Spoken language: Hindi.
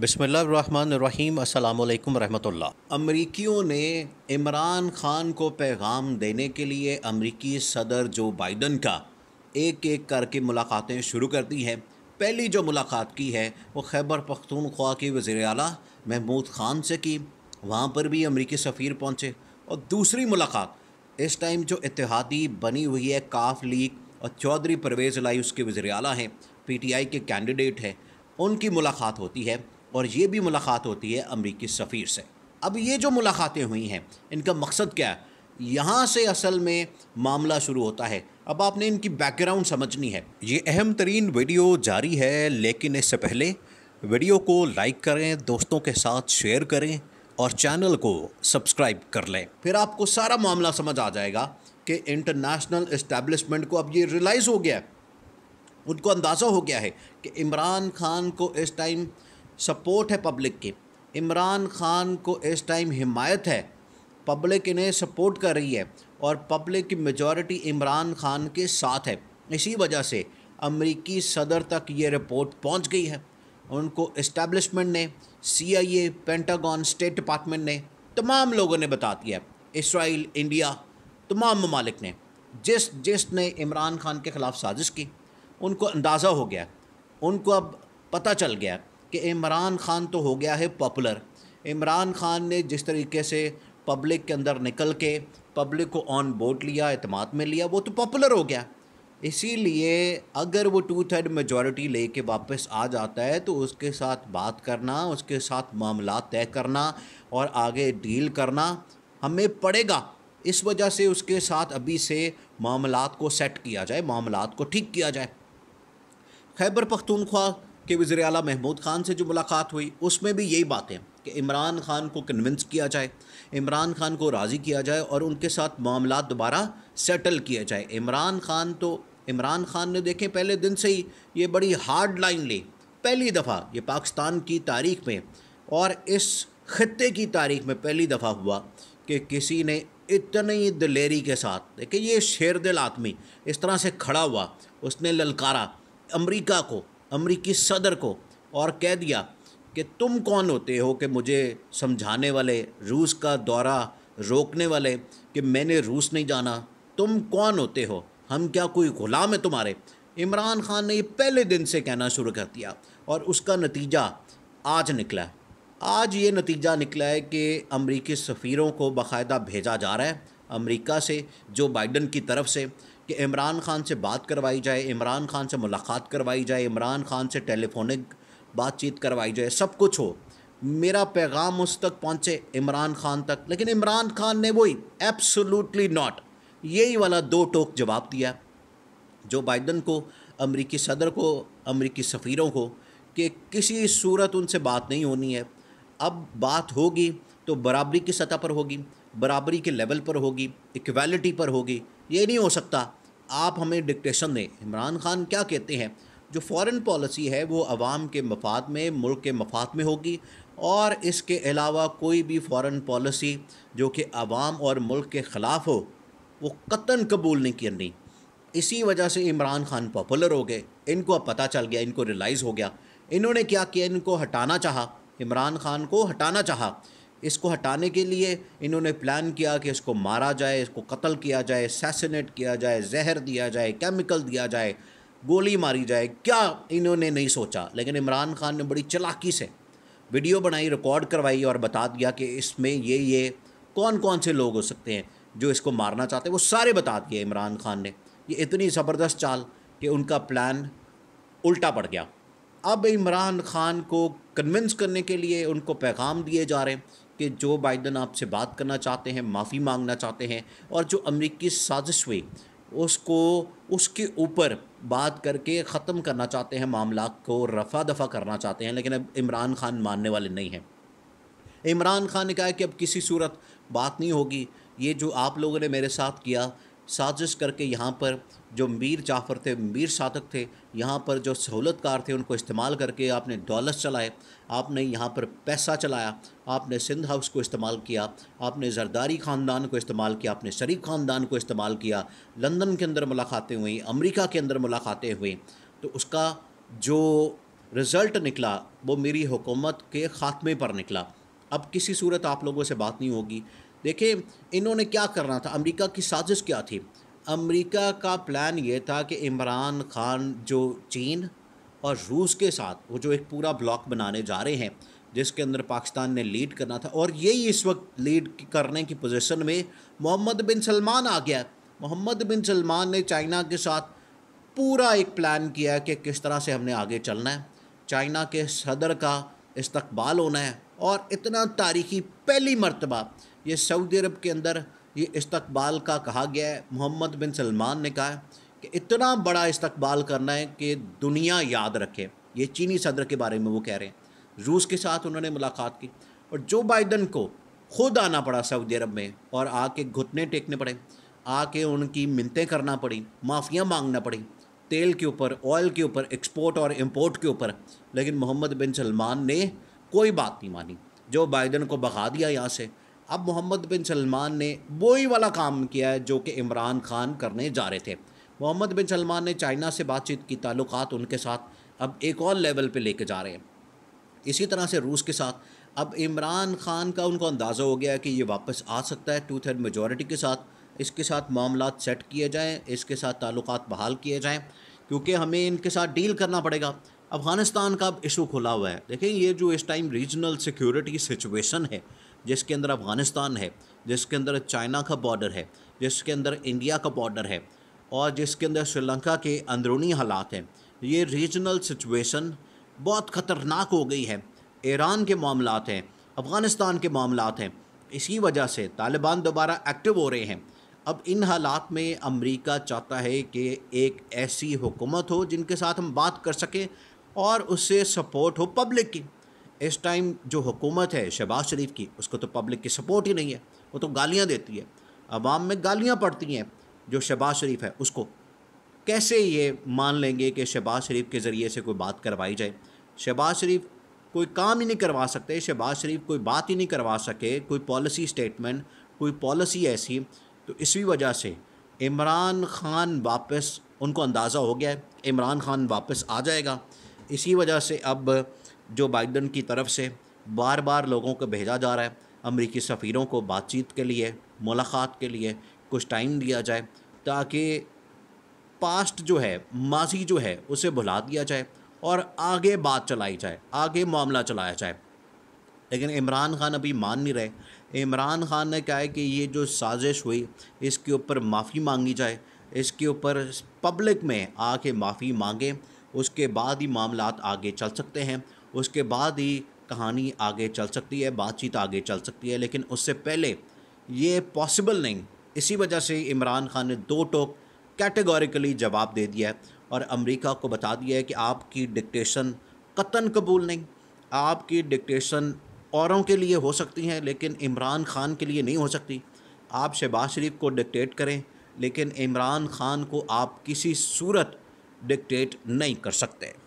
बसमीम अल्लाम अमरीकियों ने इमरान ख़ान को पैगाम देने के लिए अमरीकी सदर जो बाइडन का एक एक करके मुलाकातें शुरू कर दी हैं पहली जो मुलाकात की है वो खैबर पख्तूनख्वा के वज़र अला महमूद ख़ान से की वहाँ पर भी अमरीकी सफ़ीर पहुँचे और दूसरी मुलाकात इस टाइम जो इतिहादी बनी हुई है काफ लीग और चौधरी परवेज़ लाई उसके वज़र अल हैं पी टी आई के कैंडिडेट हैं उनकी मुलाकात होती है और ये भी मुलाकात होती है अमरीकी सफ़ीर से अब ये जो मुलाकातें हुई हैं इनका मकसद क्या है यहाँ से असल में मामला शुरू होता है अब आपने इनकी बैकग्राउंड समझनी है ये अहम तरीन वीडियो जारी है लेकिन इससे पहले वीडियो को लाइक करें दोस्तों के साथ शेयर करें और चैनल को सब्सक्राइब कर लें फिर आपको सारा मामला समझ आ जाएगा कि इंटरनेशनल इस्टेब्लिशमेंट को अब ये रियलाइज़ हो गया है उनको अंदाज़ा हो गया है कि इमरान खान को इस टाइम सपोर्ट है पब्लिक की इमरान खान को इस टाइम हिमायत है पब्लिक इन्हें सपोर्ट कर रही है और पब्लिक की मेजॉरिटी इमरान खान के साथ है इसी वजह से अमरीकी सदर तक ये रिपोर्ट पहुँच गई है उनको इस्टेब्लिशमेंट ने सीआईए, पेंटागन स्टेट डिपार्टमेंट ने तमाम लोगों ने बता दिया इसराइल इंडिया तमाम ममालिक ने जिस जिस ने इमरान खान के ख़िलाफ़ साजिश की उनको अंदाज़ा हो गया उनको अब पता चल गया कि इमरान ख़ान तो हो गया है पॉपुलर इमरान ख़ान ने जिस तरीके से पब्लिक के अंदर निकल के पब्लिक को ऑन बोर्ड लिया अतमाद में लिया वो तो पॉपुलर हो गया इसीलिए अगर वो टू थर्ड मेजॉरिटी लेके वापस आ जाता है तो उसके साथ बात करना उसके साथ मामला तय करना और आगे डील करना हमें पड़ेगा इस वजह से उसके साथ अभी से मामला को सेट किया जाए मामला को ठीक किया जाए खैबर पख्तूनख्वा के वज़र अला महमूद ख़ान से जो मुलाकात हुई उसमें भी यही बातें कि इमरान खान को कन्विंस किया जाए इमरान खान को राज़ी किया जाए और उनके साथ मामला दोबारा सेटल किया जाए इमरान खान तो इमरान खान ने देखें पहले दिन से ही ये बड़ी हार्ड लाइन ली पहली दफ़ा ये पाकिस्तान की तारीख में और इस ख़त्े की तारीख में पहली दफ़ा हुआ कि किसी ने इतनी दलेरी के साथ देखिए ये शेर दिल आदमी इस तरह से खड़ा हुआ उसने ललकारा अमरीका को अमरीकी सदर को और कह दिया कि तुम कौन होते हो कि मुझे समझाने वाले रूस का दौरा रोकने वाले कि मैंने रूस नहीं जाना तुम कौन होते हो हम क्या कोई ग़ुलाम है तुम्हारे इमरान खान ने ये पहले दिन से कहना शुरू कर दिया और उसका नतीजा आज निकला आज ये नतीजा निकला है कि अमरीकी सफ़ीरों को बाकायदा भेजा जा रहा है अमरीका से जो बाइडन की तरफ से कि इमरान खान से बात करवाई जाए इमरान खान से मुलाकात करवाई जाए इमरान खान से टेलीफोनिक बातचीत करवाई जाए सब कुछ हो मेरा पैगाम उस तक पहुँचे इमरान खान तक लेकिन इमरान खान ने वही एब्सोलूटली नॉट यही वाला दो टोक जवाब दिया जो बाइडन को अमरीकी सदर को अमरीकी सफ़ीरों को कि किसी सूरत उनसे बात नहीं होनी है अब बात होगी तो बराबरी की सतह पर होगी बराबरी के लेवल पर होगी इक्वालिटी पर होगी ये नहीं हो सकता आप हमें डिक्टेशन दें इमरान खान क्या कहते हैं जो फॉरेन पॉलिसी है वो आवाम के मफाद में मुल्क के मफाद में होगी और इसके अलावा कोई भी फॉरेन पॉलिसी जो कि अवाम और मुल्क के ख़िलाफ़ हो वो कतन कबूल नहीं करनी इसी वजह से इमरान खान पॉपुलर हो गए इनको अब पता चल गया इनको रियलाइज़ हो गया इन्होंने क्या किया इनको हटाना चाहा इमरान खान को हटाना चाहा इसको हटाने के लिए इन्होंने प्लान किया कि इसको मारा जाए इसको कत्ल किया जाए सैसनेट किया जाए जहर दिया जाए केमिकल दिया जाए गोली मारी जाए क्या इन्होंने नहीं सोचा लेकिन इमरान खान ने बड़ी चलाकी से वीडियो बनाई रिकॉर्ड करवाई और बता दिया कि इसमें ये ये कौन कौन से लोग हो सकते हैं जो इसको मारना चाहते हैं वो सारे बता दिए इमरान खान ने ये इतनी ज़बरदस्त चाल कि उनका प्लान उल्टा पड़ गया अब इमरान खान को कन्विंस करने के लिए उनको पैगाम दिए जा रहे हैं कि जो बाइडन आपसे बात करना चाहते हैं माफ़ी मांगना चाहते हैं और जो अमरीकी साजिश हुई उसको उसके ऊपर बात करके ख़त्म करना चाहते हैं मामला को रफा दफ़ा करना चाहते हैं लेकिन अब इमरान खान मानने वाले नहीं हैं इमरान खान ने कहा कि अब किसी सूरत बात नहीं होगी ये जो आप लोगों ने मेरे साथ किया साजिश करके यहाँ पर जो मीर जाफ़र थे मीर साधक थे यहाँ पर जो सहूलतकार थे उनको इस्तेमाल करके आपने डॉलर्स चलाए आपने यहाँ पर पैसा चलाया आपने सिंध हाउस को इस्तेमाल किया आपने जरदारी ख़ानदान को इस्तेमाल किया आपने शरीफ ख़ानदान को इस्तेमाल किया लंदन के अंदर मुलाकातें हुई अमरीका के अंदर मुलाकातें हुई तो उसका जो रिज़ल्ट निकला वो मेरी हुकूमत के ख़ात्मे पर निकला अब किसी सूरत आप लोगों से बात नहीं होगी देखिए इन्होंने क्या करना था अमेरिका की साजिश क्या थी अमेरिका का प्लान ये था कि इमरान खान जो चीन और रूस के साथ वो जो एक पूरा ब्लॉक बनाने जा रहे हैं जिसके अंदर पाकिस्तान ने लीड करना था और यही इस वक्त लीड करने की पोजीशन में मोहम्मद बिन सलमान आ गया मोहम्मद बिन सलमान ने चाइना के साथ पूरा एक प्लान किया कि किस तरह से हमने आगे चलना है चाइना के सदर का इस्तबाल होना है और इतना तारीखी पहली मरतबा ये सऊदी अरब के अंदर ये इस्तबाल का कहा गया है मोहम्मद बिन सलमान ने कहा कि इतना बड़ा इस्तबाल करना है कि दुनिया याद रखे ये चीनी सदर के बारे में वो कह रहे हैं रूस के साथ उन्होंने मुलाकात की और जो बाइडन को खुद आना पड़ा सऊदी अरब में और आके घुटने टेकने पड़े आके उनकी मिनतें करना पड़ी माफ़ियाँ मांगना पड़ी तेल के ऊपर ऑयल के ऊपर एक्सपोर्ट और इम्पोर्ट के ऊपर लेकिन मोहम्मद बिन सलमान ने कोई बात नहीं मानी जो बाइडन को भगा दिया यहाँ से अब मोहम्मद बिन सलमान ने वही वाला काम किया है जो कि इमरान खान करने जा रहे थे मोहम्मद बिन सलमान ने चाइना से बातचीत की ताल्लुक उनके साथ अब एक और लेवल पर लेके जा रहे हैं इसी तरह से रूस के साथ अब इमरान खान का उनको अंदाज़ा हो गया कि ये वापस आ सकता है टू थर्ड मेजोरिटी के साथ इसके साथ मामला सेट किए जाएँ इसके साथ ताल्लुक बहाल किए जाएँ क्योंकि हमें इनके साथ डील करना पड़ेगा अफ़गानिस्तान का अब इशू खुला हुआ है देखें ये जो इस टाइम रीजनल सिक्योरिटी सिचुएशन है जिसके अंदर अफ़गानिस्तान है जिसके अंदर चाइना का बॉर्डर है जिसके अंदर इंडिया का बॉर्डर है और जिसके अंदर श्रीलंका के अंदरूनी हालात हैं ये रीजनल सिचुएशन बहुत ख़तरनाक हो गई है ईरान के मामला हैं अफ़गानिस्तान के मामला हैं इसी वजह से तालिबान दोबारा एक्टिव हो रहे हैं अब इन हालात में अमेरिका चाहता है कि एक ऐसी हुकूमत हो जिनके साथ हम बात कर सकें और उससे सपोर्ट हो पब्लिक की इस टाइम जो हुकूमत है शहबाज शरीफ की उसको तो पब्लिक की सपोर्ट ही नहीं है वो तो गालियाँ देती है आवाम में गालियाँ पड़ती हैं जो शहबाज शरीफ है उसको कैसे ये मान लेंगे कि शहबाज शरीफ के ज़रिए से कोई बात करवाई जाए शहबाज शरीफ कोई काम ही नहीं करवा सकते शहबाज शरीफ कोई बात ही नहीं करवा सके कोई पॉलिसी स्टेटमेंट कोई पॉलिसी ऐसी तो इसी वजह से इमरान खान वापस उनको अंदाज़ा हो गया है इमरान खान वापस आ जाएगा इसी वजह से अब जो बाइडन की तरफ से बार बार लोगों को भेजा जा रहा है अमरीकी सफ़ीरों को बातचीत के लिए मुलाकात के लिए कुछ टाइम दिया जाए ताकि पास्ट जो है माजी जो है उसे भुला दिया जाए और आगे बात चलाई जाए आगे मामला चलाया जाए लेकिन इमरान खान अभी मान नहीं रहे इमरान खान ने कहा है कि ये जो साजिश हुई इसके ऊपर माफ़ी मांगी जाए इसके ऊपर पब्लिक में आके माफ़ी मांगें उसके बाद ही मामला आगे चल सकते हैं उसके बाद ही कहानी आगे चल सकती है बातचीत आगे चल सकती है लेकिन उससे पहले ये पॉसिबल नहीं इसी वजह से इमरान खान ने दो टोक कैटेगोरिकली जवाब दे दिया है और अमेरिका को बता दिया है कि आपकी डिक्टेशन कतन कबूल नहीं आपकी डिक्टेशन औरों के लिए हो सकती हैं लेकिन इमरान खान के लिए नहीं हो सकती आप शहबाज शरीफ को डिक्टेट करें लेकिन इमरान खान को आप किसी सूरत डिक्टेट नहीं कर सकते